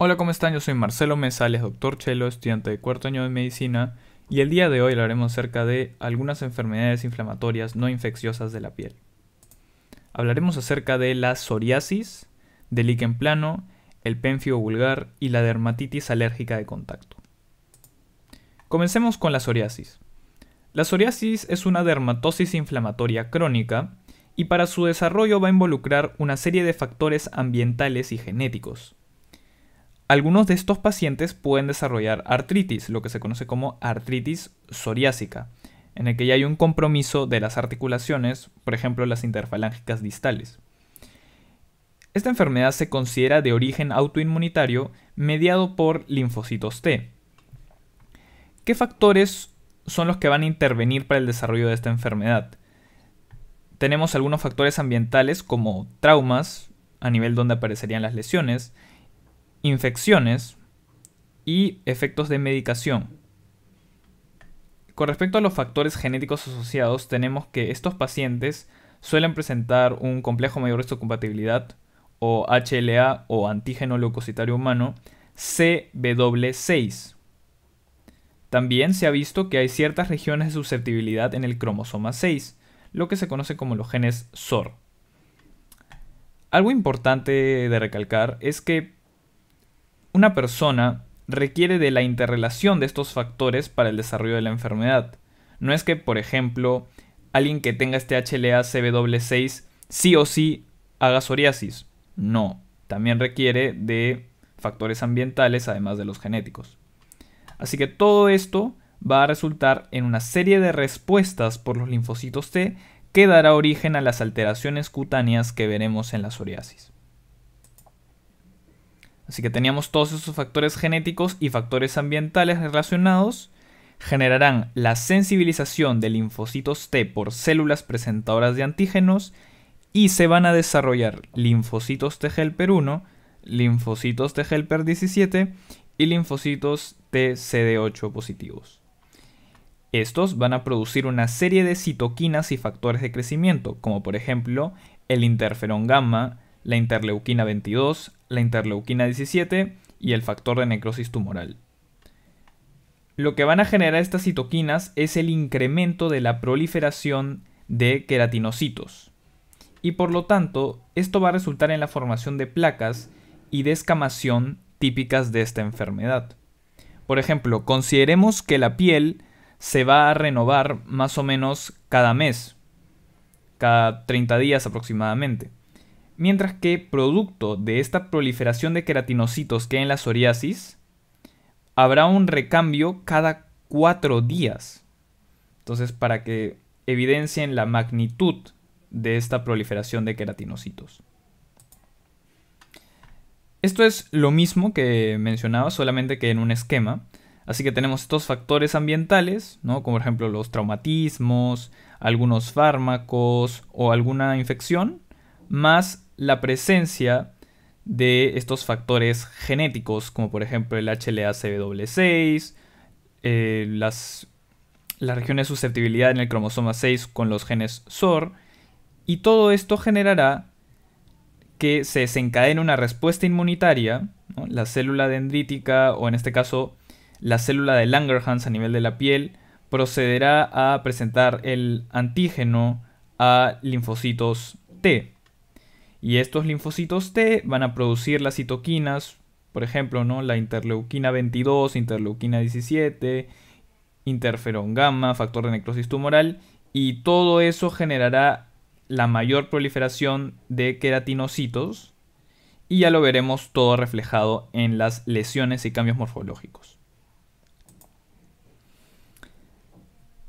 Hola, ¿cómo están? Yo soy Marcelo Mesales, doctor Chelo, estudiante de cuarto año de medicina, y el día de hoy hablaremos acerca de algunas enfermedades inflamatorias no infecciosas de la piel. Hablaremos acerca de la psoriasis, del líquen plano, el pénfigo vulgar y la dermatitis alérgica de contacto. Comencemos con la psoriasis. La psoriasis es una dermatosis inflamatoria crónica y para su desarrollo va a involucrar una serie de factores ambientales y genéticos. Algunos de estos pacientes pueden desarrollar artritis, lo que se conoce como artritis psoriásica, en el que ya hay un compromiso de las articulaciones, por ejemplo las interfalángicas distales. Esta enfermedad se considera de origen autoinmunitario mediado por linfocitos T. ¿Qué factores son los que van a intervenir para el desarrollo de esta enfermedad? Tenemos algunos factores ambientales como traumas, a nivel donde aparecerían las lesiones, infecciones y efectos de medicación. Con respecto a los factores genéticos asociados, tenemos que estos pacientes suelen presentar un complejo mayor de compatibilidad o HLA o antígeno leucocitario humano CW6. También se ha visto que hay ciertas regiones de susceptibilidad en el cromosoma 6, lo que se conoce como los genes SOR. Algo importante de recalcar es que una persona requiere de la interrelación de estos factores para el desarrollo de la enfermedad. No es que, por ejemplo, alguien que tenga este HLA CB6 sí o sí haga psoriasis. No, también requiere de factores ambientales además de los genéticos. Así que todo esto va a resultar en una serie de respuestas por los linfocitos T que dará origen a las alteraciones cutáneas que veremos en la psoriasis. Así que teníamos todos esos factores genéticos y factores ambientales relacionados generarán la sensibilización de linfocitos T por células presentadoras de antígenos y se van a desarrollar linfocitos T helper 1, linfocitos T helper 17 y linfocitos T CD8 positivos. Estos van a producir una serie de citoquinas y factores de crecimiento, como por ejemplo el interferón gamma, la interleuquina 22, la interleuquina 17 y el factor de necrosis tumoral. Lo que van a generar estas citoquinas es el incremento de la proliferación de queratinocitos. Y por lo tanto, esto va a resultar en la formación de placas y de escamación típicas de esta enfermedad. Por ejemplo, consideremos que la piel se va a renovar más o menos cada mes, cada 30 días aproximadamente. Mientras que, producto de esta proliferación de queratinocitos que hay en la psoriasis, habrá un recambio cada cuatro días. Entonces, para que evidencien la magnitud de esta proliferación de queratinocitos. Esto es lo mismo que mencionaba, solamente que en un esquema. Así que tenemos estos factores ambientales, como por ejemplo los traumatismos, algunos fármacos o alguna infección, más la presencia de estos factores genéticos, como por ejemplo el hla cw 6 las, regiones de susceptibilidad en el cromosoma 6 con los genes SOR, y todo esto generará que se desencadene una respuesta inmunitaria, la célula dendrítica o en este caso la célula de Langerhans a nivel de la piel procederá a presentar el antígeno a linfocitos T. Y estos linfocitos T van a producir las citoquinas, por ejemplo, ¿no? la interleuquina 22, interleuquina 17, interferón gamma, factor de necrosis tumoral, y todo eso generará la mayor proliferación de queratinocitos, y ya lo veremos todo reflejado en las lesiones y cambios morfológicos.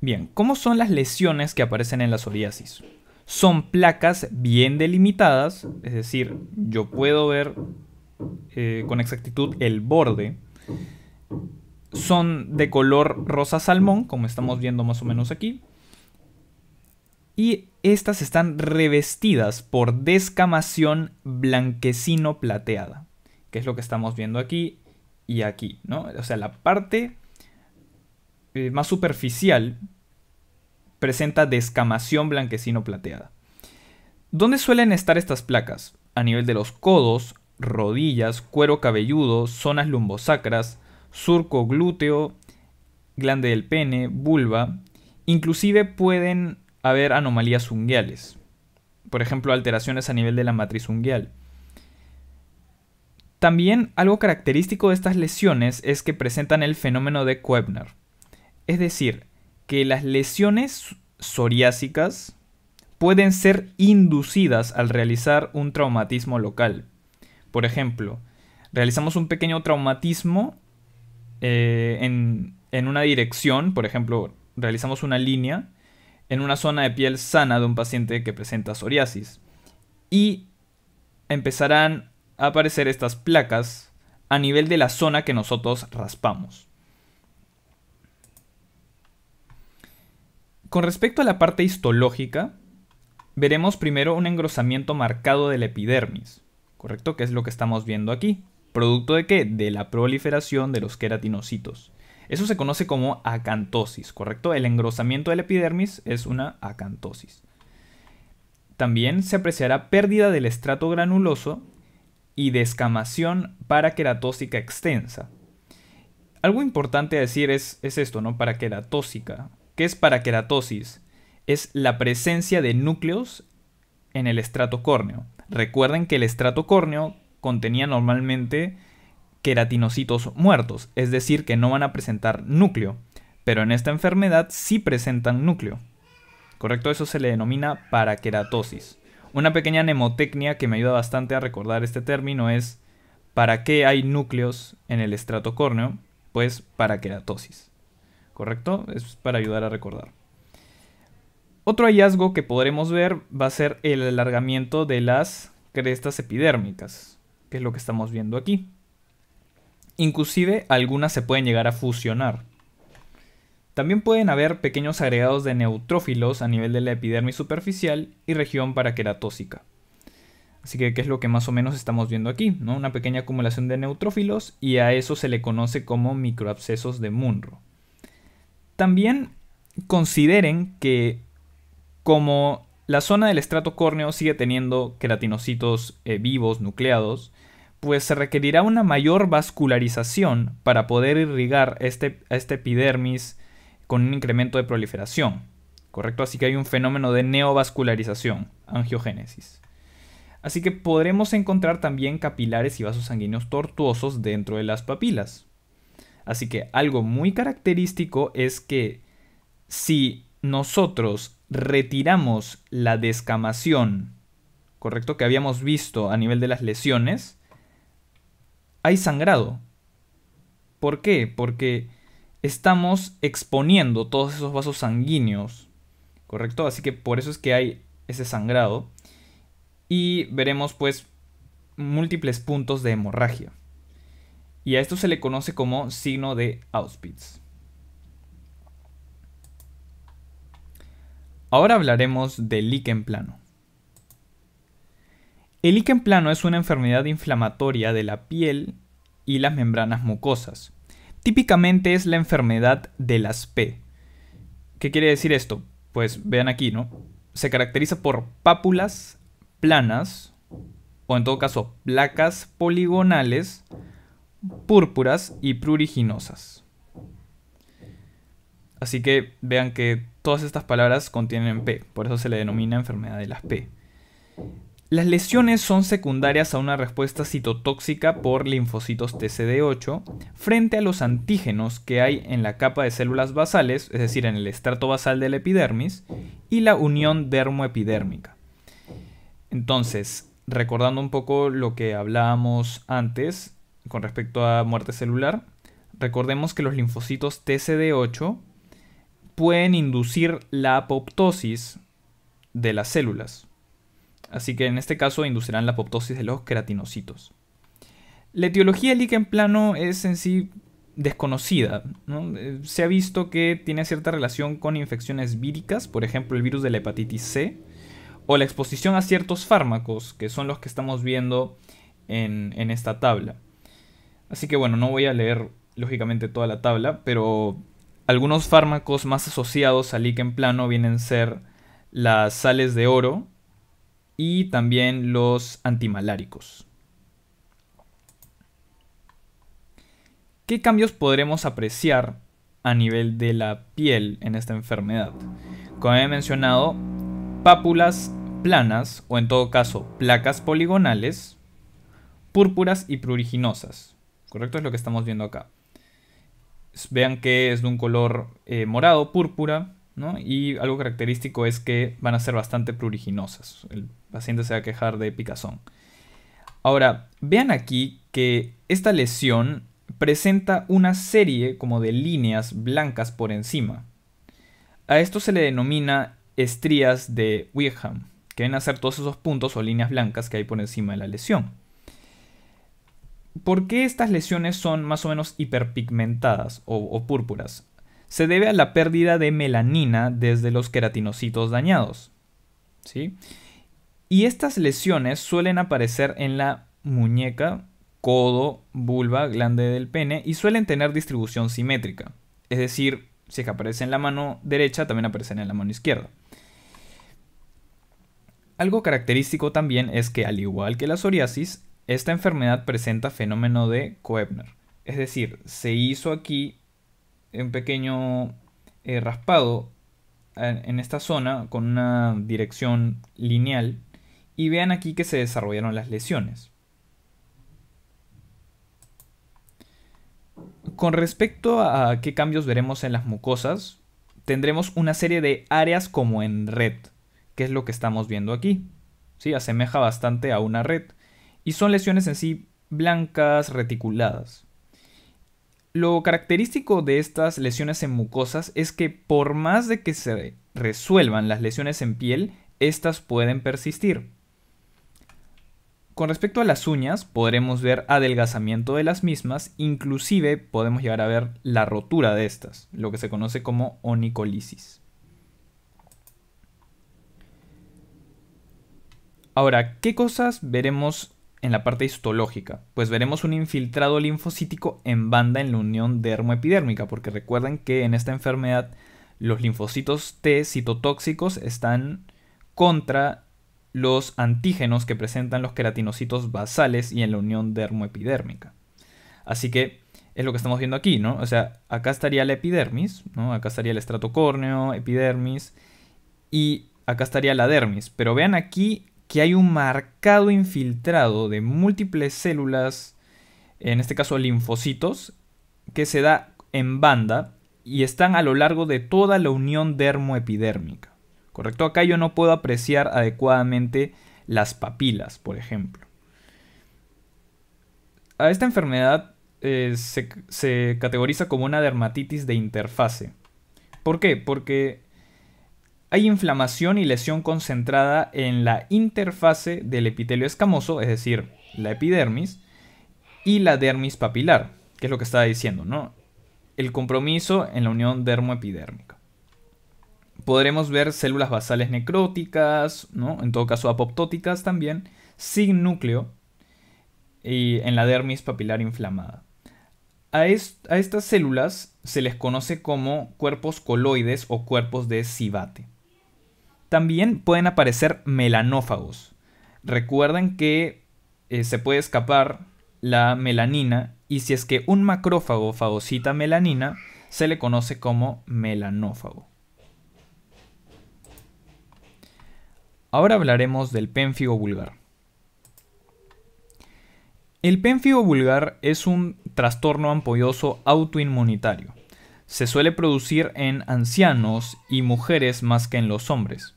Bien, ¿cómo son las lesiones que aparecen en la psoriasis? son placas bien delimitadas, es decir, yo puedo ver eh, con exactitud el borde. Son de color rosa salmón, como estamos viendo más o menos aquí. Y estas están revestidas por descamación blanquecino plateada, que es lo que estamos viendo aquí y aquí, ¿no? O sea, la parte eh, más superficial presenta descamación blanquecino plateada. ¿Dónde suelen estar estas placas? A nivel de los codos, rodillas, cuero cabelludo, zonas lumbosacras, surco glúteo, glande del pene, vulva. Inclusive pueden haber anomalías ungueales. Por ejemplo, alteraciones a nivel de la matriz unguial. También algo característico de estas lesiones es que presentan el fenómeno de Koebner. Es decir, que las lesiones psoriásicas pueden ser inducidas al realizar un traumatismo local. Por ejemplo, realizamos un pequeño traumatismo eh, en, en una dirección, por ejemplo, realizamos una línea en una zona de piel sana de un paciente que presenta psoriasis. Y empezarán a aparecer estas placas a nivel de la zona que nosotros raspamos. Con respecto a la parte histológica, veremos primero un engrosamiento marcado del epidermis, ¿correcto? Que es lo que estamos viendo aquí. ¿Producto de qué? De la proliferación de los queratinocitos. Eso se conoce como acantosis, ¿correcto? El engrosamiento del epidermis es una acantosis. También se apreciará pérdida del estrato granuloso y descamación paraqueratósica extensa. Algo importante a decir es, esto, ¿no? Paraqueratósica. ¿Qué es paraqueratosis? Es la presencia de núcleos en el estrato córneo. Recuerden que el estrato córneo contenía normalmente queratinocitos muertos, es decir, que no van a presentar núcleo, pero en esta enfermedad sí presentan núcleo. ¿Correcto? Eso se le denomina paraqueratosis. Una pequeña mnemotecnia que me ayuda bastante a recordar este término es ¿para qué hay núcleos en el estrato córneo? Pues paraqueratosis ¿correcto? Es para ayudar a recordar. Otro hallazgo que podremos ver va a ser el alargamiento de las crestas epidérmicas, que es lo que estamos viendo aquí. Inclusive algunas se pueden llegar a fusionar. También pueden haber pequeños agregados de neutrófilos a nivel de la epidermis superficial y región paraqueratósica. Así que, ¿qué es lo que más o menos estamos viendo aquí? ¿no? Una pequeña acumulación de neutrófilos y a eso se le conoce como microabscesos de Munro. También consideren que como la zona del estrato córneo sigue teniendo queratinocitos eh, vivos, nucleados, pues se requerirá una mayor vascularización para poder irrigar este, este epidermis con un incremento de proliferación. ¿Correcto? Así que hay un fenómeno de neovascularización, angiogénesis. Así que podremos encontrar también capilares y vasos sanguíneos tortuosos dentro de las papilas. Así que algo muy característico es que si nosotros retiramos la descamación, correcto, que habíamos visto a nivel de las lesiones, hay sangrado. ¿Por qué? Porque estamos exponiendo todos esos vasos sanguíneos, correcto, así que por eso es que hay ese sangrado. Y veremos pues múltiples puntos de hemorragia y a esto se le conoce como signo de Auspitz. Ahora hablaremos del líquen plano. El líquen plano es una enfermedad inflamatoria de la piel y las membranas mucosas. Típicamente es la enfermedad de las P. ¿Qué quiere decir esto? Pues vean aquí, ¿no? Se caracteriza por pápulas planas, o en todo caso placas poligonales, púrpuras y pruriginosas. Así que vean que todas estas palabras contienen P, por eso se le denomina enfermedad de las P. Las lesiones son secundarias a una respuesta citotóxica por linfocitos TCD8 frente a los antígenos que hay en la capa de células basales, es decir, en el estrato basal del epidermis, y la unión dermoepidérmica. Entonces, recordando un poco lo que hablábamos antes, con respecto a muerte celular. Recordemos que los linfocitos TCD8 pueden inducir la apoptosis de las células. Así que en este caso inducirán la apoptosis de los queratinocitos. La etiología del líquen plano es en sí desconocida. Eh, se ha visto que tiene cierta relación con infecciones víricas, por ejemplo el virus de la hepatitis C, o la exposición a ciertos fármacos, que son los que estamos viendo en esta tabla. Así que bueno, no voy a leer lógicamente toda la tabla, pero algunos fármacos más asociados al en plano vienen a ser las sales de oro y también los antimaláricos. ¿Qué cambios podremos apreciar a nivel de la piel en esta enfermedad? Como he mencionado, pápulas planas o en todo caso placas poligonales, púrpuras y pruriginosas. ¿correcto? Es lo que estamos viendo acá. Vean que es de un color eh, morado, púrpura, ¿no? Y algo característico es que van a ser bastante pruriginosas. El paciente se va a quejar de picazón. Ahora, vean aquí que esta lesión presenta una serie como de líneas blancas por encima. A esto se le denomina estrías de Wilhelm, que deben a ser todos esos puntos o líneas blancas que hay por encima de la lesión. ¿Por qué estas lesiones son más o menos hiperpigmentadas o, púrpuras? Se debe a la pérdida de melanina desde los queratinocitos dañados. ¿sí? Y estas lesiones suelen aparecer en la muñeca, codo, vulva, glande del pene y suelen tener distribución simétrica. Es decir, si es que aparece en la mano derecha, también aparecen en la mano izquierda. Algo característico también es que, al igual que la psoriasis, esta enfermedad presenta fenómeno de Koebner. Es decir, se hizo aquí un pequeño eh, raspado eh, en esta zona con una dirección lineal y vean aquí que se desarrollaron las lesiones. Con respecto a qué cambios veremos en las mucosas, tendremos una serie de áreas como en red, que es lo que estamos viendo aquí. ¿Sí? Asemeja bastante a una red y son lesiones en sí blancas reticuladas. Lo característico de estas lesiones en mucosas es que por más de que se resuelvan las lesiones en piel, estas pueden persistir. Con respecto a las uñas, podremos ver adelgazamiento de las mismas, inclusive podemos llegar a ver la rotura de estas, lo que se conoce como onicolisis. Ahora, ¿qué cosas veremos en la parte histológica, pues veremos un infiltrado linfocítico en banda en la unión dermoepidérmica, porque recuerden que en esta enfermedad los linfocitos T citotóxicos están contra los antígenos que presentan los queratinocitos basales y en la unión dermoepidérmica. Así que es lo que estamos viendo aquí, ¿no? O sea, acá estaría la epidermis, ¿no? Acá estaría el estrato córneo, epidermis y acá estaría la dermis, pero vean aquí que hay un marcado infiltrado de múltiples células, en este caso linfocitos, que se da en banda y están a lo largo de toda la unión dermoepidérmica. ¿Correcto? Acá yo no puedo apreciar adecuadamente las papilas, por ejemplo. A esta enfermedad eh, se, se categoriza como una dermatitis de interfase. ¿Por qué? Porque hay inflamación y lesión concentrada en la interfase del epitelio escamoso, es decir, la epidermis, y la dermis papilar, que es lo que estaba diciendo, ¿no? El compromiso en la unión dermoepidérmica. Podremos ver células basales necróticas, ¿no? En todo caso apoptóticas también, sin núcleo y en la dermis papilar inflamada. A, a estas células se les conoce como cuerpos coloides o cuerpos de cibate. También pueden aparecer melanófagos. Recuerden que eh, se puede escapar la melanina y si es que un macrófago fagocita melanina, se le conoce como melanófago. Ahora hablaremos del pénfigo vulgar. El pénfigo vulgar es un trastorno ampolloso autoinmunitario. Se suele producir en ancianos y mujeres más que en los hombres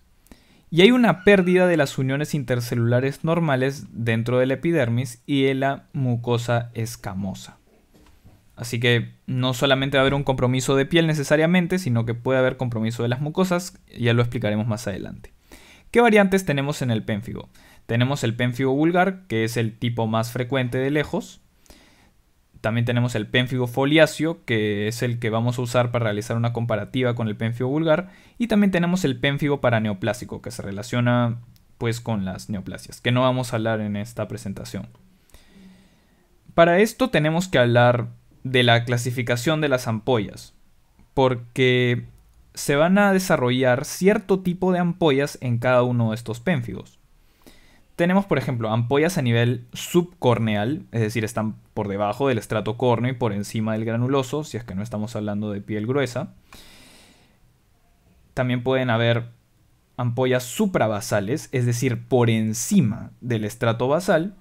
y hay una pérdida de las uniones intercelulares normales dentro del epidermis y de la mucosa escamosa. Así que no solamente va a haber un compromiso de piel necesariamente, sino que puede haber compromiso de las mucosas, ya lo explicaremos más adelante. ¿Qué variantes tenemos en el pénfigo? Tenemos el pénfigo vulgar, que es el tipo más frecuente de lejos, también tenemos el pénfigo foliáceo, que es el que vamos a usar para realizar una comparativa con el pénfigo vulgar. Y también tenemos el pénfigo paraneoplásico, que se relaciona pues con las neoplasias, que no vamos a hablar en esta presentación. Para esto tenemos que hablar de la clasificación de las ampollas, porque se van a desarrollar cierto tipo de ampollas en cada uno de estos pénfigos. Tenemos, por ejemplo, ampollas a nivel subcorneal, es decir, están por debajo del estrato córneo y por encima del granuloso, si es que no estamos hablando de piel gruesa. También pueden haber ampollas suprabasales, es decir, por encima del estrato basal.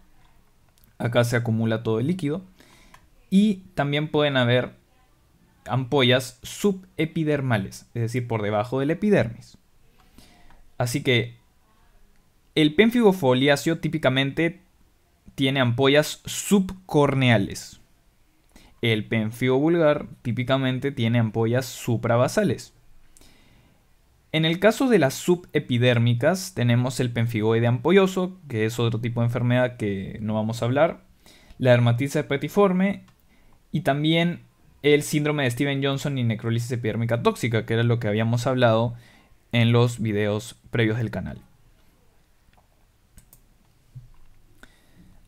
Acá se acumula todo el líquido. Y también pueden haber ampollas subepidermales, es decir, por debajo del epidermis. Así que el pénfigo foliáceo típicamente tiene ampollas subcorneales. El penfigo vulgar típicamente tiene ampollas suprabasales. En el caso de las subepidérmicas tenemos el penfigoide ampolloso, que es otro tipo de enfermedad que no vamos a hablar, la dermatitis herpetiforme y también el síndrome de Steven Johnson y necrolisis epidérmica tóxica, que era lo que habíamos hablado en los videos previos del canal.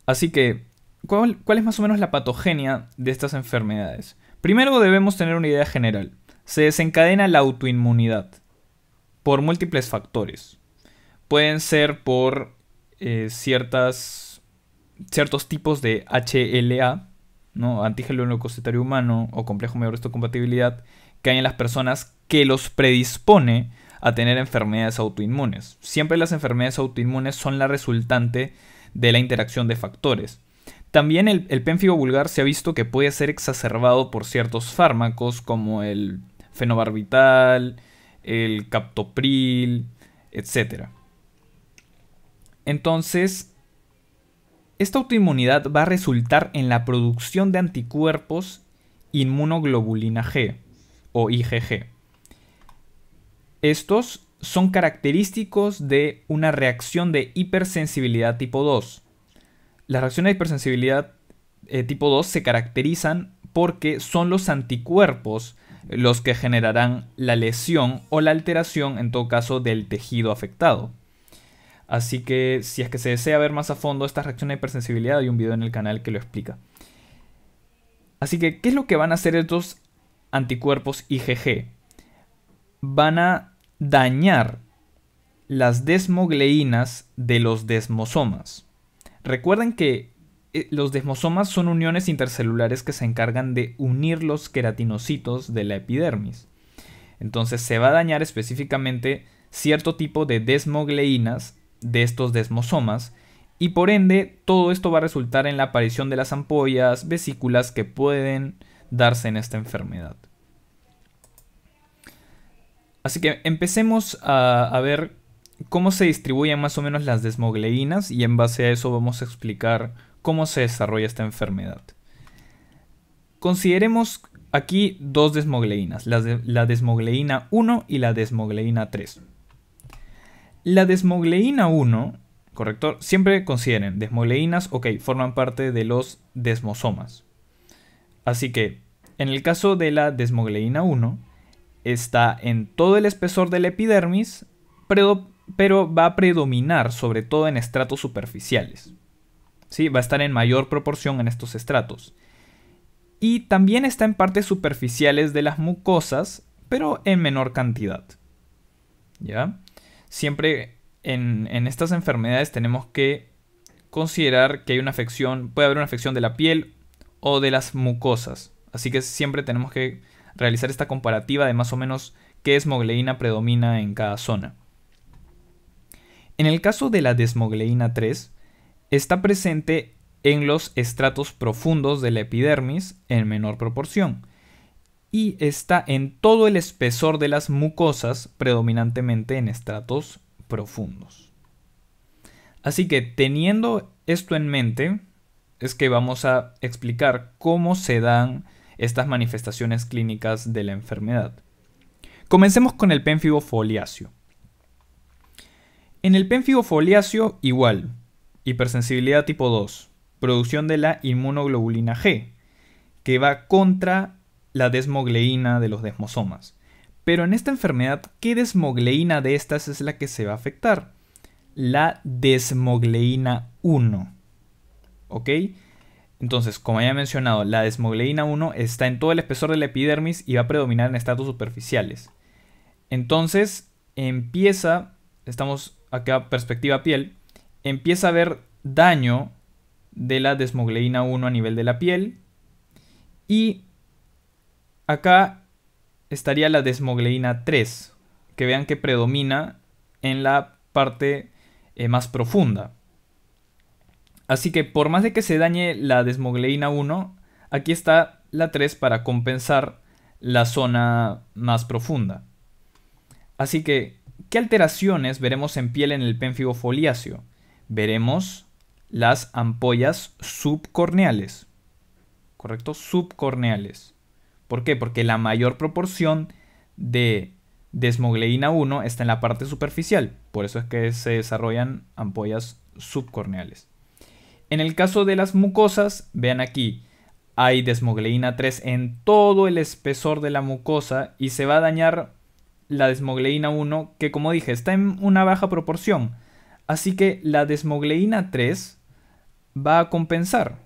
Así que, ¿cuál, es más o menos la patogenia de estas enfermedades? Primero debemos tener una idea general. Se desencadena la autoinmunidad por múltiples factores. Pueden ser por eh, ciertas, ciertos tipos de HLA, ¿no? antígeno leucocitario humano o complejo mayor de compatibilidad, que hay en las personas que los predispone a tener enfermedades autoinmunes. Siempre las enfermedades autoinmunes son la resultante de la interacción de factores. También el, el pénfigo vulgar se ha visto que puede ser exacerbado por ciertos fármacos como el fenobarbital, el captopril, etc. Entonces, esta autoinmunidad va a resultar en la producción de anticuerpos inmunoglobulina G o IgG. Estos son característicos de una reacción de hipersensibilidad tipo 2. Las reacciones de hipersensibilidad eh, tipo 2 se caracterizan porque son los anticuerpos los que generarán la lesión o la alteración, en todo caso, del tejido afectado. Así que si es que se desea ver más a fondo estas reacciones de hipersensibilidad, hay un video en el canal que lo explica. Así que, ¿qué es lo que van a hacer estos anticuerpos IgG? Van a dañar las desmogleínas de los desmosomas. Recuerden que eh, los desmosomas son uniones intercelulares que se encargan de unir los queratinocitos de la epidermis. Entonces se va a dañar específicamente cierto tipo de desmogleínas de estos desmosomas y por ende todo esto va a resultar en la aparición de las ampollas, vesículas que pueden darse en esta enfermedad. Así que empecemos a, ver cómo se distribuyen más o menos las desmogleínas y en base a eso vamos a explicar cómo se desarrolla esta enfermedad. Consideremos aquí dos desmogleínas, la, desmogleína 1 y la desmogleína 3. La desmogleína 1, correcto, siempre consideren, desmogleínas, ok, forman parte de los desmosomas. Así que, en el caso de la desmogleína 1, está en todo el espesor del epidermis, pero va a predominar sobre todo en estratos superficiales. ¿Sí? Va a estar en mayor proporción en estos estratos. Y también está en partes superficiales de las mucosas, pero en menor cantidad. ¿Ya? Siempre en, en estas enfermedades tenemos que considerar que hay una afección, puede haber una afección de la piel o de las mucosas. Así que siempre tenemos que realizar esta comparativa de más o menos qué esmogleína predomina en cada zona. En el caso de la desmogleína 3, está presente en los estratos profundos de la epidermis en menor proporción y está en todo el espesor de las mucosas, predominantemente en estratos profundos. Así que teniendo esto en mente, es que vamos a explicar cómo se dan estas manifestaciones clínicas de la enfermedad. Comencemos con el pénfigo En el pénfigo foliáceo igual, hipersensibilidad tipo 2, producción de la inmunoglobulina G, que va contra la desmogleína de los desmosomas. Pero en esta enfermedad, ¿qué desmogleína de estas es la que se va a afectar? La desmogleína 1. ¿Ok? Entonces, como ya he mencionado, la desmogleína 1 está en todo el espesor de la epidermis y va a predominar en estados superficiales. Entonces, empieza, estamos acá perspectiva piel, empieza a haber daño de la desmogleína 1 a nivel de la piel y acá estaría la desmogleína 3, que vean que predomina en la parte eh, más profunda. Así que por más de que se dañe la desmogleína 1, aquí está la 3 para compensar la zona más profunda. Así que, ¿qué alteraciones veremos en piel en el pénfigo foliáceo? Veremos las ampollas subcorneales. ¿Correcto? Subcorneales. ¿Por qué? Porque la mayor proporción de desmogleína 1 está en la parte superficial. Por eso es que se desarrollan ampollas subcorneales. En el caso de las mucosas, vean aquí, hay desmogleína 3 en todo el espesor de la mucosa y se va a dañar la desmogleína 1, que como dije, está en una baja proporción. Así que la desmogleína 3 va a compensar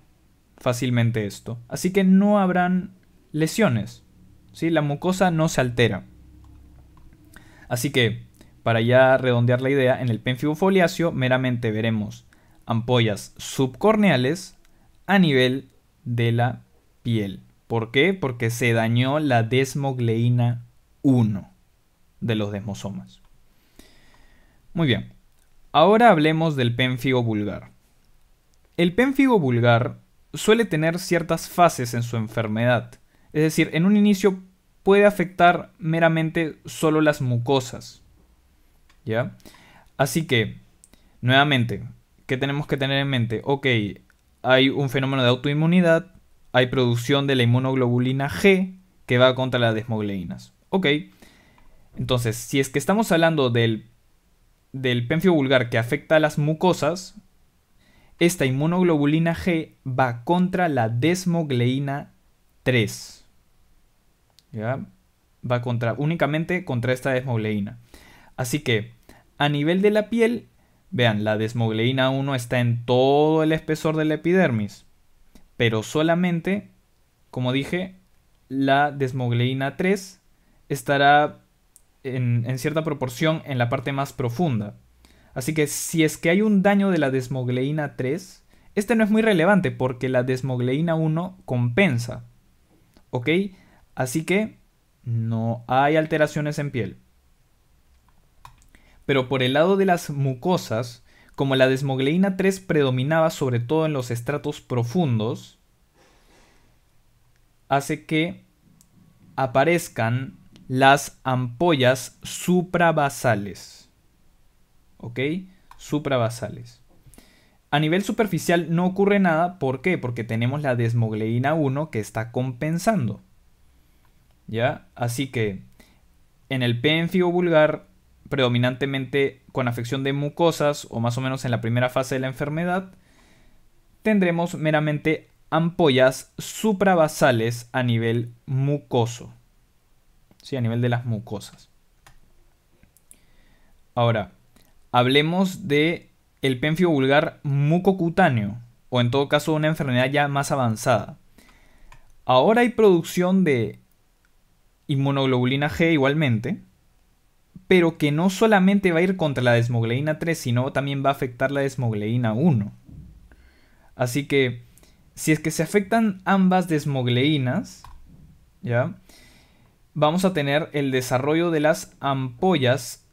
fácilmente esto. Así que no habrán lesiones. La mucosa no se altera. Así que, para ya redondear la idea, en el foliáceo, meramente veremos ampollas subcorneales a nivel de la piel. ¿Por qué? Porque se dañó la desmogleína 1 de los desmosomas. Muy bien, ahora hablemos del pénfigo vulgar. El pénfigo vulgar suele tener ciertas fases en su enfermedad, es decir, en un inicio puede afectar meramente solo las mucosas. ¿Ya? Así que, nuevamente, ¿qué tenemos que tener en mente? Ok, hay un fenómeno de autoinmunidad, hay producción de la inmunoglobulina G que va contra las desmogleinas. Ok, entonces, si es que estamos hablando del, del penfio vulgar que afecta a las mucosas, esta inmunoglobulina G va contra la desmogleína 3. ¿Ya? Va contra, únicamente contra esta desmogleína. Así que, a nivel de la piel, Vean, la desmogleína 1 está en todo el espesor de la epidermis, pero solamente, como dije, la desmogleína 3 estará en, cierta proporción en la parte más profunda. Así que si es que hay un daño de la desmogleína 3, este no es muy relevante porque la desmogleína 1 compensa. ¿Ok? Así que no hay alteraciones en piel pero por el lado de las mucosas, como la desmogleína 3 predominaba sobre todo en los estratos profundos, hace que aparezcan las ampollas suprabasales. ¿Ok? Suprabasales. A nivel superficial no ocurre nada. ¿Por qué? Porque tenemos la desmogleína 1 que está compensando. ¿Ya? Así que en el pénfigo vulgar predominantemente con afección de mucosas o más o menos en la primera fase de la enfermedad, tendremos meramente ampollas suprabasales a nivel mucoso. Sí, a nivel de las mucosas. Ahora, hablemos de el penfio vulgar mucocutáneo o en todo caso una enfermedad ya más avanzada. Ahora hay producción de inmunoglobulina G igualmente, pero que no solamente va a ir contra la desmogleína 3, sino también va a afectar la desmogleína 1. Así que, si es que se afectan ambas desmogleínas, ¿ya? Vamos a tener el desarrollo de las ampollas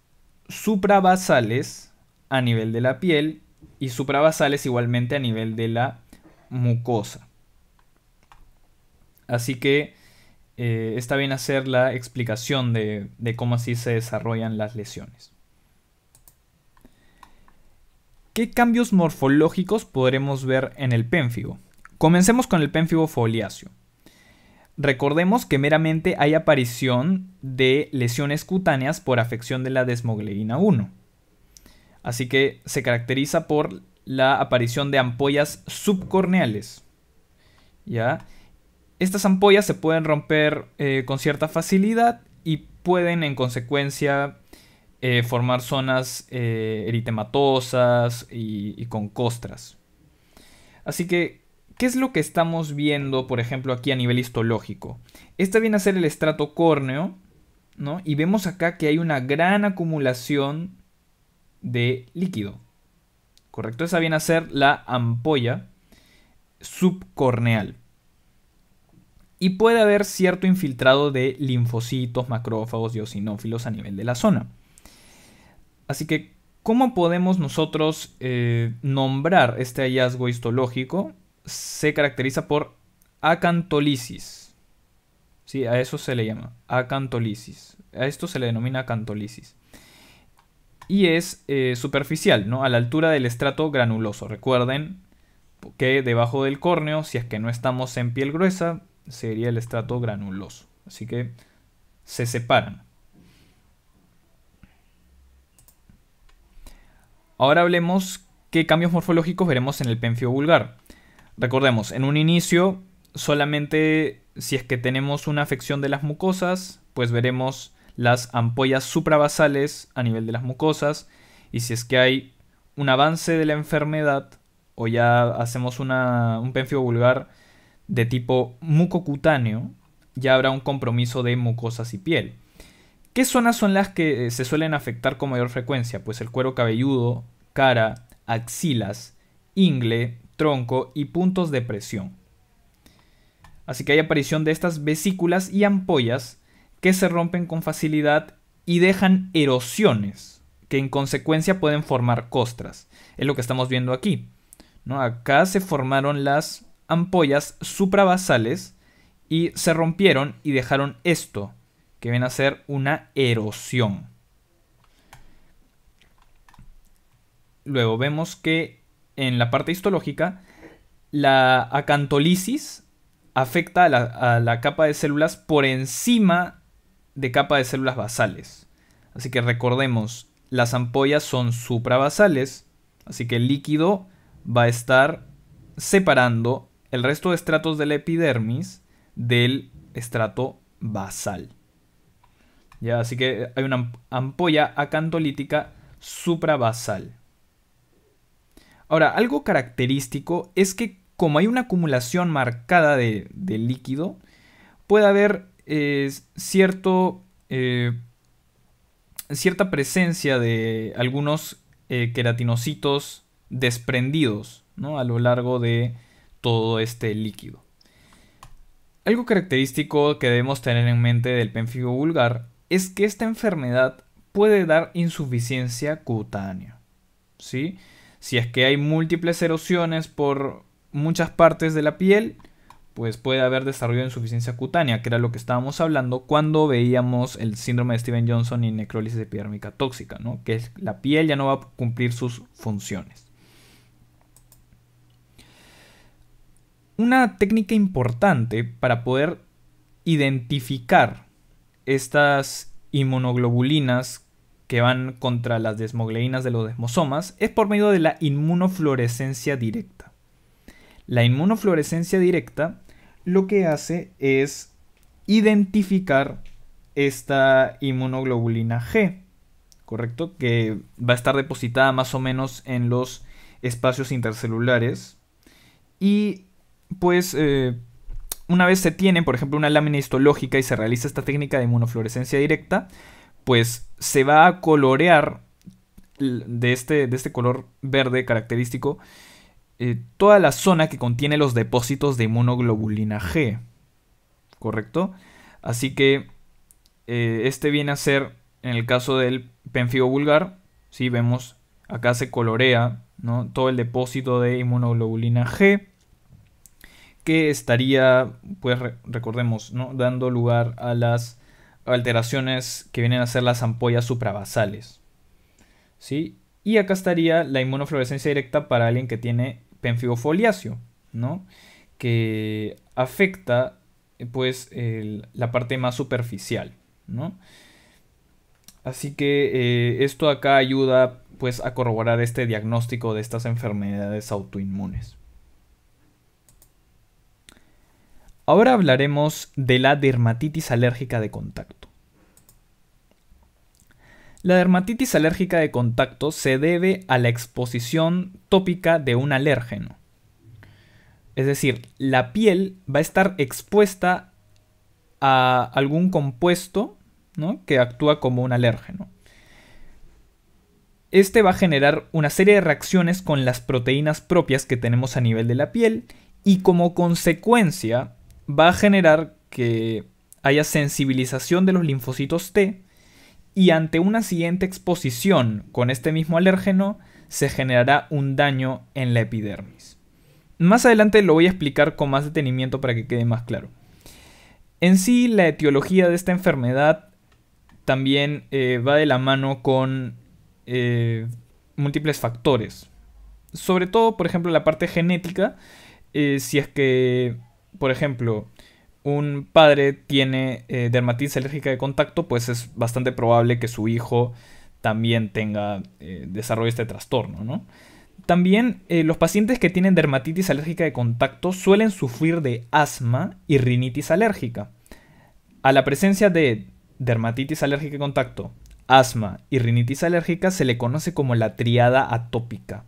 suprabasales a nivel de la piel y suprabasales igualmente a nivel de la mucosa. Así que eh, está bien hacer la explicación de, cómo así se desarrollan las lesiones. ¿Qué cambios morfológicos podremos ver en el pénfigo? Comencemos con el pénfigo foliáceo. Recordemos que meramente hay aparición de lesiones cutáneas por afección de la desmogleína 1. Así que se caracteriza por la aparición de ampollas subcorneales. ¿ya? Estas ampollas se pueden romper eh, con cierta facilidad y pueden en consecuencia eh, formar zonas eh, eritematosas y, con costras. Así que, ¿qué es lo que estamos viendo, por ejemplo, aquí a nivel histológico? Esta viene a ser el estrato córneo, ¿no? Y vemos acá que hay una gran acumulación de líquido. ¿Correcto? Esa viene a ser la ampolla subcorneal y puede haber cierto infiltrado de linfocitos, macrófagos y eosinófilos a nivel de la zona. Así que, ¿cómo podemos nosotros eh, nombrar este hallazgo histológico? Se caracteriza por acantolisis. Sí, a eso se le llama, acantolisis. A esto se le denomina acantolisis. Y es eh, superficial, ¿no? A la altura del estrato granuloso. Recuerden que debajo del córneo, si es que no estamos en piel gruesa, sería el estrato granuloso. Así que se separan. Ahora hablemos qué cambios morfológicos veremos en el penfio vulgar. Recordemos, en un inicio solamente si es que tenemos una afección de las mucosas, pues veremos las ampollas suprabasales a nivel de las mucosas y si es que hay un avance de la enfermedad o ya hacemos un penfio vulgar de tipo mucocutáneo, ya habrá un compromiso de mucosas y piel. ¿Qué zonas son las que eh, se suelen afectar con mayor frecuencia? Pues el cuero cabelludo, cara, axilas, ingle, tronco y puntos de presión. Así que hay aparición de estas vesículas y ampollas que se rompen con facilidad y dejan erosiones que en consecuencia pueden formar costras. Es lo que estamos viendo aquí. ¿no? Acá se formaron las ampollas suprabasales y se rompieron y dejaron esto, que viene a ser una erosión. Luego vemos que en la parte histológica, la acantolisis afecta a la, capa de células por encima de capa de células basales. Así que recordemos, las ampollas son suprabasales, así que el líquido va a estar separando el resto de estratos de la epidermis del estrato basal. Ya, así que hay una ampolla acantolítica suprabasal. Ahora, algo característico es que como hay una acumulación marcada de, líquido, puede haber eh, cierto, eh, cierta presencia de algunos eh, queratinocitos desprendidos a lo largo de todo este líquido. Algo característico que debemos tener en mente del pénfigo vulgar es que esta enfermedad puede dar insuficiencia cutánea. ¿sí? Si es que hay múltiples erosiones por muchas partes de la piel, pues puede haber desarrollo de insuficiencia cutánea, que era lo que estábamos hablando cuando veíamos el síndrome de Steven Johnson y necrólisis epidérmica tóxica, ¿no? que la piel ya no va a cumplir sus funciones. Una técnica importante para poder identificar estas inmunoglobulinas que van contra las desmogleínas de los desmosomas es por medio de la inmunofluorescencia directa. La inmunofluorescencia directa lo que hace es identificar esta inmunoglobulina G, ¿correcto? Que va a estar depositada más o menos en los espacios intercelulares y pues eh, una vez se tiene, por ejemplo, una lámina histológica y se realiza esta técnica de inmunofluorescencia directa, pues se va a colorear este, de este, color verde característico eh, toda la zona que contiene los depósitos de inmunoglobulina G. ¿Correcto? Así que eh, este viene a ser, en el caso del penfigo vulgar, si vemos acá se colorea todo el depósito de inmunoglobulina G que estaría, pues recordemos, ¿no? dando lugar a las alteraciones que vienen a ser las ampollas suprabasales. ¿sí? Y acá estaría la inmunofluorescencia directa para alguien que tiene penfibofoliáceo, ¿no? que afecta pues la parte más superficial. ¿no? Así que eh, esto acá ayuda pues a corroborar este diagnóstico de estas enfermedades autoinmunes. Ahora hablaremos de la dermatitis alérgica de contacto. La dermatitis alérgica de contacto se debe a la exposición tópica de un alérgeno. Es decir, la piel va a estar expuesta a algún compuesto que actúa como un alérgeno. Este va a generar una serie de reacciones con las proteínas propias que tenemos a nivel de la piel y como consecuencia va a generar que haya sensibilización de los linfocitos T y ante una siguiente exposición con este mismo alérgeno se generará un daño en la epidermis. Más adelante lo voy a explicar con más detenimiento para que quede más claro. En sí, la etiología de esta enfermedad también eh, va de la mano con eh, múltiples factores. Sobre todo, por ejemplo, la parte genética, eh, si es que por ejemplo, un padre tiene eh, dermatitis alérgica de contacto, pues es bastante probable que su hijo también tenga, eh, desarrollo desarrolle este trastorno, ¿no? También eh, los pacientes que tienen dermatitis alérgica de contacto suelen sufrir de asma y rinitis alérgica. A la presencia de dermatitis alérgica de contacto, asma y rinitis alérgica se le conoce como la triada atópica.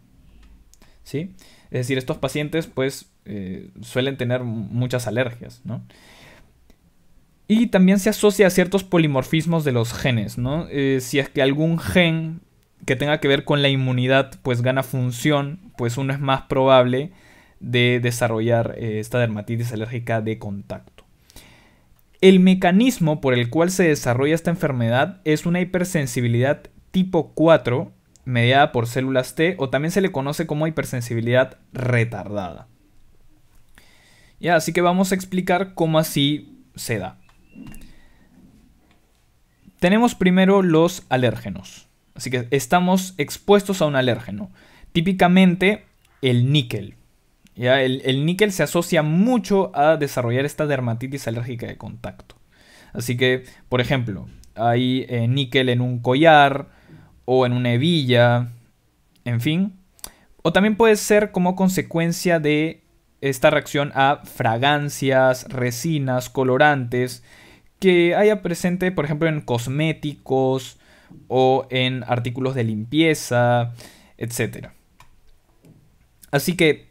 ¿Sí? Es decir, estos pacientes pues eh, suelen tener muchas alergias, Y también se asocia a ciertos polimorfismos de los genes, ¿no? Eh, si es que algún gen que tenga que ver con la inmunidad pues gana función, pues uno es más probable de desarrollar eh, esta dermatitis alérgica de contacto. El mecanismo por el cual se desarrolla esta enfermedad es una hipersensibilidad tipo 4 mediada por células T o también se le conoce como hipersensibilidad retardada. Ya, así que vamos a explicar cómo así se da. Tenemos primero los alérgenos. Así que estamos expuestos a un alérgeno. Típicamente el níquel. ¿ya? El, níquel se asocia mucho a desarrollar esta dermatitis alérgica de contacto. Así que, por ejemplo, hay eh, níquel en un collar, o en una hebilla, en fin. O también puede ser como consecuencia de esta reacción a fragancias, resinas, colorantes, que haya presente, por ejemplo, en cosméticos o en artículos de limpieza, etc. Así que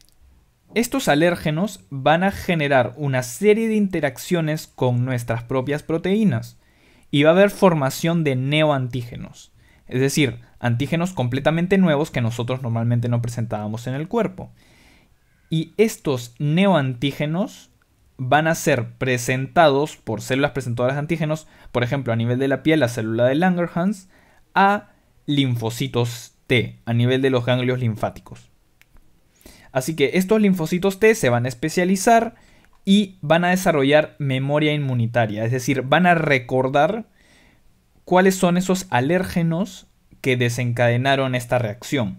estos alérgenos van a generar una serie de interacciones con nuestras propias proteínas y va a haber formación de neoantígenos es decir, antígenos completamente nuevos que nosotros normalmente no presentábamos en el cuerpo. Y estos neoantígenos van a ser presentados por células presentadoras de antígenos, por ejemplo, a nivel de la piel, la célula de Langerhans, a linfocitos T, a nivel de los ganglios linfáticos. Así que estos linfocitos T se van a especializar y van a desarrollar memoria inmunitaria, es decir, van a recordar cuáles son esos alérgenos que desencadenaron esta reacción.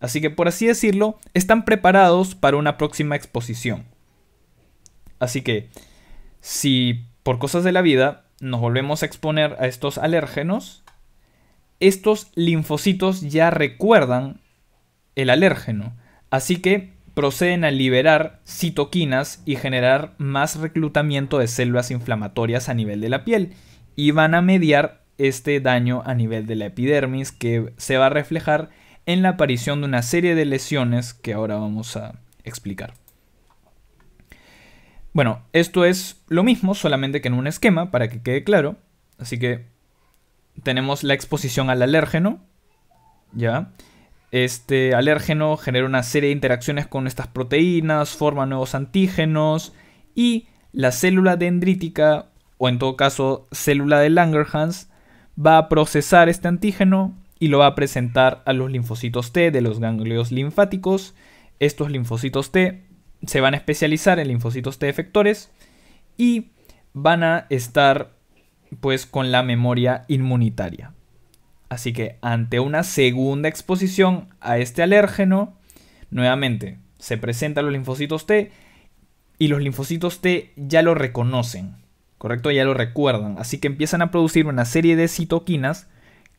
Así que por así decirlo, están preparados para una próxima exposición. Así que, si por cosas de la vida nos volvemos a exponer a estos alérgenos, estos linfocitos ya recuerdan el alérgeno, así que proceden a liberar citoquinas y generar más reclutamiento de células inflamatorias a nivel de la piel y van a mediar este daño a nivel de la epidermis que se va a reflejar en la aparición de una serie de lesiones que ahora vamos a explicar. Bueno, esto es lo mismo, solamente que en un esquema, para que quede claro. Así que tenemos la exposición al alérgeno, ¿ya? Este alérgeno genera una serie de interacciones con estas proteínas, forma nuevos antígenos y la célula dendrítica, o en todo caso célula de Langerhans, va a procesar este antígeno y lo va a presentar a los linfocitos T de los ganglios linfáticos. Estos linfocitos T se van a especializar en linfocitos T efectores y van a estar pues con la memoria inmunitaria. Así que ante una segunda exposición a este alérgeno, nuevamente se presentan los linfocitos T y los linfocitos T ya lo reconocen. ¿correcto? Ya lo recuerdan. Así que empiezan a producir una serie de citoquinas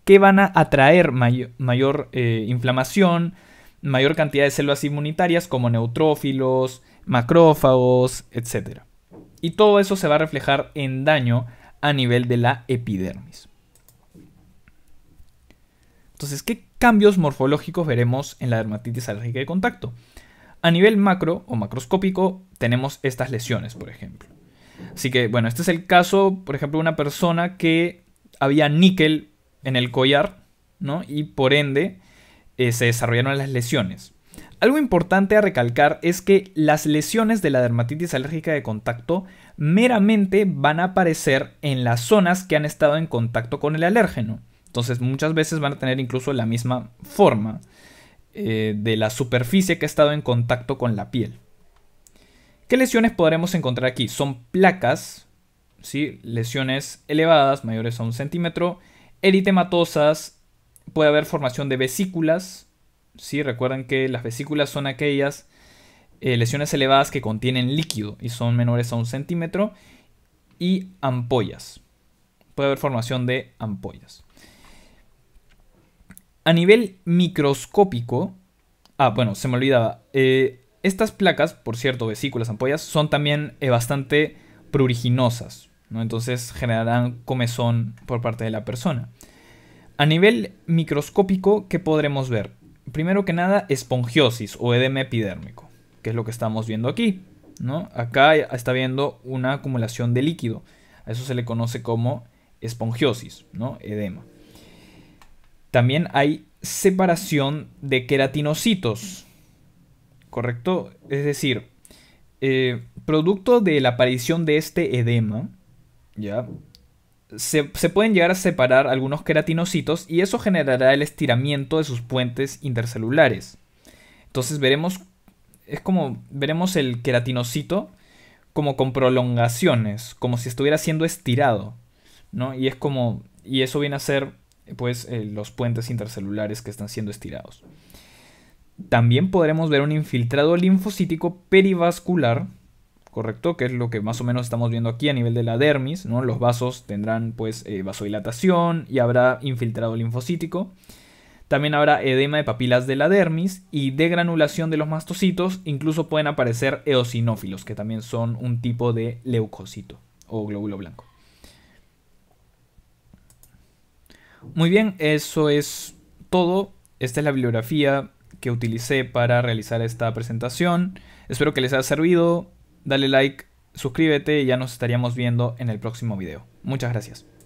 que van a atraer mayor eh, inflamación, mayor cantidad de células inmunitarias como neutrófilos, macrófagos, etc. Y todo eso se va a reflejar en daño a nivel de la epidermis. Entonces, ¿qué cambios morfológicos veremos en la dermatitis alérgica de contacto? A nivel macro o macroscópico tenemos estas lesiones, por ejemplo. Así que, bueno, este es el caso, por ejemplo, de una persona que había níquel en el collar, ¿no? Y por ende eh, se desarrollaron las lesiones. Algo importante a recalcar es que las lesiones de la dermatitis alérgica de contacto meramente van a aparecer en las zonas que han estado en contacto con el alérgeno. Entonces muchas veces van a tener incluso la misma forma eh, de la superficie que ha estado en contacto con la piel. ¿Qué lesiones podremos encontrar aquí? Son placas, ¿sí? lesiones elevadas, mayores a un centímetro, eritematosas, puede haber formación de vesículas. ¿sí? Recuerden que las vesículas son aquellas eh, lesiones elevadas que contienen líquido y son menores a un centímetro. Y ampollas. Puede haber formación de ampollas. A nivel microscópico, ah, bueno, se me olvidaba. Eh, estas placas, por cierto, vesículas, ampollas, son también eh, bastante pruriginosas, ¿no? entonces generarán comezón por parte de la persona. A nivel microscópico, ¿qué podremos ver? Primero que nada, espongiosis o edema epidérmico, que es lo que estamos viendo aquí. ¿no? Acá está viendo una acumulación de líquido. A eso se le conoce como espongiosis, ¿no? edema. También hay separación de queratinocitos, ¿correcto? Es decir, eh, producto de la aparición de este edema, ¿ya? Se, pueden llegar a separar algunos queratinocitos y eso generará el estiramiento de sus puentes intercelulares. Entonces veremos, es como, veremos el queratinocito como con prolongaciones, como si estuviera siendo estirado, ¿no? Y es como, y eso viene a ser, pues, eh, los puentes intercelulares que están siendo estirados. También podremos ver un infiltrado linfocítico perivascular, ¿correcto? Que es lo que más o menos estamos viendo aquí a nivel de la dermis, ¿no? Los vasos tendrán pues eh, vasodilatación y habrá infiltrado linfocítico. También habrá edema de papilas de la dermis y degranulación de los mastocitos, incluso pueden aparecer eosinófilos, que también son un tipo de leucocito o glóbulo blanco. Muy bien, eso es todo. Esta es la bibliografía que utilicé para realizar esta presentación. Espero que les haya servido. Dale like, suscríbete y ya nos estaríamos viendo en el próximo video. Muchas gracias.